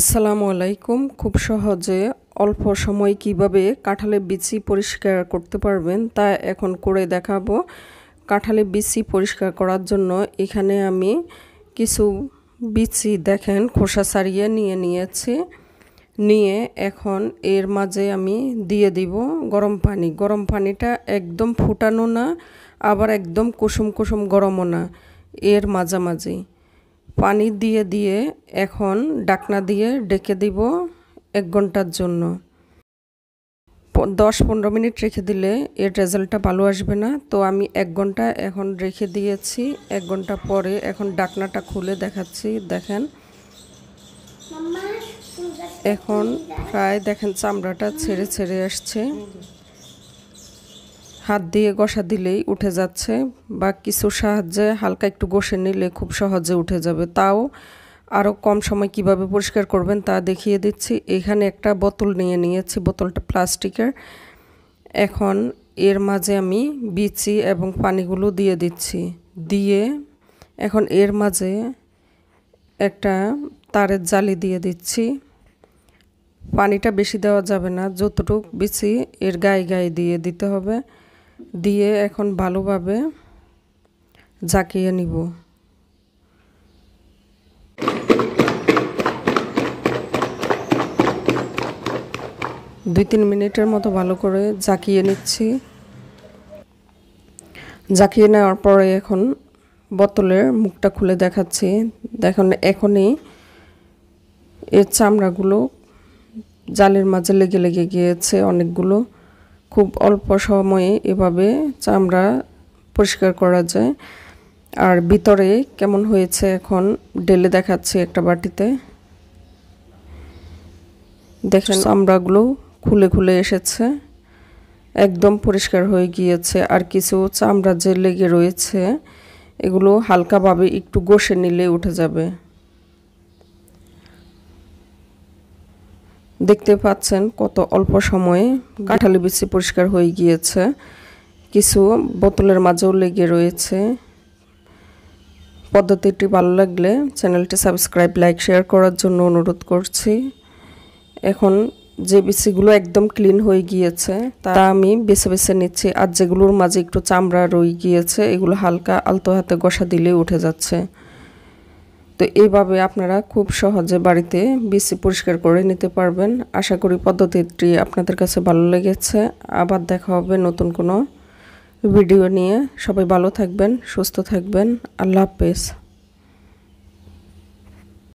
আসসালামু আলাইকুম খুব সহজে অল্প সময় কিভাবে কাঁঠালের বিচি পরিষ্কার করতে পারবেন তা এখন করে দেখাবো কাঁঠালে বিচি পরিষ্কার করার জন্য এখানে আমি কিছু বিচি দেখেন খোসা ছাড়িয়ে নিয়ে নিয়েছি নিয়ে এখন এর মাঝে আমি দিয়ে দিব গরম পানি গরম পানিটা একদম ফুটানো না আবার একদম কুসুম কুসুম গরমও না এর মাঝামাঝি পানি দিয়ে দিয়ে এখন ডাকনা দিয়ে ডেকে দিব এক ঘন্টার জন্য দশ পনেরো মিনিট রেখে দিলে এর রেজাল্টটা ভালো আসবে না তো আমি এক ঘন্টা এখন রেখে দিয়েছি এক ঘন্টা পরে এখন ডাকনাটা খুলে দেখাচ্ছি দেখেন এখন প্রায় দেখেন চামড়াটা ছেড়ে ছেড়ে আসছে হাত দিয়ে গসা দিলেই উঠে যাচ্ছে বা কিছু সাহায্যে হালকা একটু গষে নিলে খুব সহজে উঠে যাবে তাও আরও কম সময় কিভাবে পরিষ্কার করবেন তা দেখিয়ে দিচ্ছি এখানে একটা বোতল নিয়ে নিয়েছি বোতলটা প্লাস্টিকের এখন এর মাঝে আমি বিচি এবং পানিগুলো দিয়ে দিচ্ছি দিয়ে এখন এর মাঝে একটা তারের জালি দিয়ে দিচ্ছি পানিটা বেশি দেওয়া যাবে না যতটুক বিচি এর গায়ে গায়ে দিয়ে দিতে হবে দিয়ে এখন ভালোভাবে জাকিয়ে নিব দুই তিন মিনিটের মতো ভালো করে জাকিয়ে নিচ্ছি জাকিয়ে নেওয়ার পরে এখন বোতলের মুখটা খুলে দেখাচ্ছি দেখুন এখনই এর চামড়াগুলো জালের মাঝে লেগে লেগে গিয়েছে অনেকগুলো খুব অল্প সময়ে এভাবে চামড়া পরিষ্কার করা যায় আর ভিতরে কেমন হয়েছে এখন ডেলে দেখাচ্ছি একটা বাটিতে দেখেন চামড়াগুলো খুলে খুলে এসেছে একদম পরিষ্কার হয়ে গিয়েছে আর কিছু চামড়া যে লেগে রয়েছে এগুলো হালকাভাবে একটু ঘষে নিলে উঠে যাবে দেখতে পাচ্ছেন কত অল্প সময়ে কাঁঠালি বিচি পরিষ্কার হয়ে গিয়েছে কিছু বোতলের মাঝেও লেগে রয়েছে পদ্ধতিটি ভালো লাগলে চ্যানেলটি সাবস্ক্রাইব লাইক শেয়ার করার জন্য অনুরোধ করছি এখন যে বিচিগুলো একদম ক্লিন হয়ে গিয়েছে তা আমি বেছে বেছে নিচ্ছি আর যেগুলোর মাঝে একটু চামড়া রয়ে গিয়েছে এগুলো হালকা আলতো হাতে ঘষা দিলে উঠে যাচ্ছে তো এইভাবে আপনারা খুব সহজে বাড়িতে বিসি পরিষ্কার করে নিতে পারবেন আশা করি পদ্ধতিটি আপনাদের কাছে ভালো লেগেছে আবার দেখা হবে নতুন কোনো ভিডিও নিয়ে সবাই ভালো থাকবেন সুস্থ থাকবেন আল্লাহ হাফেজ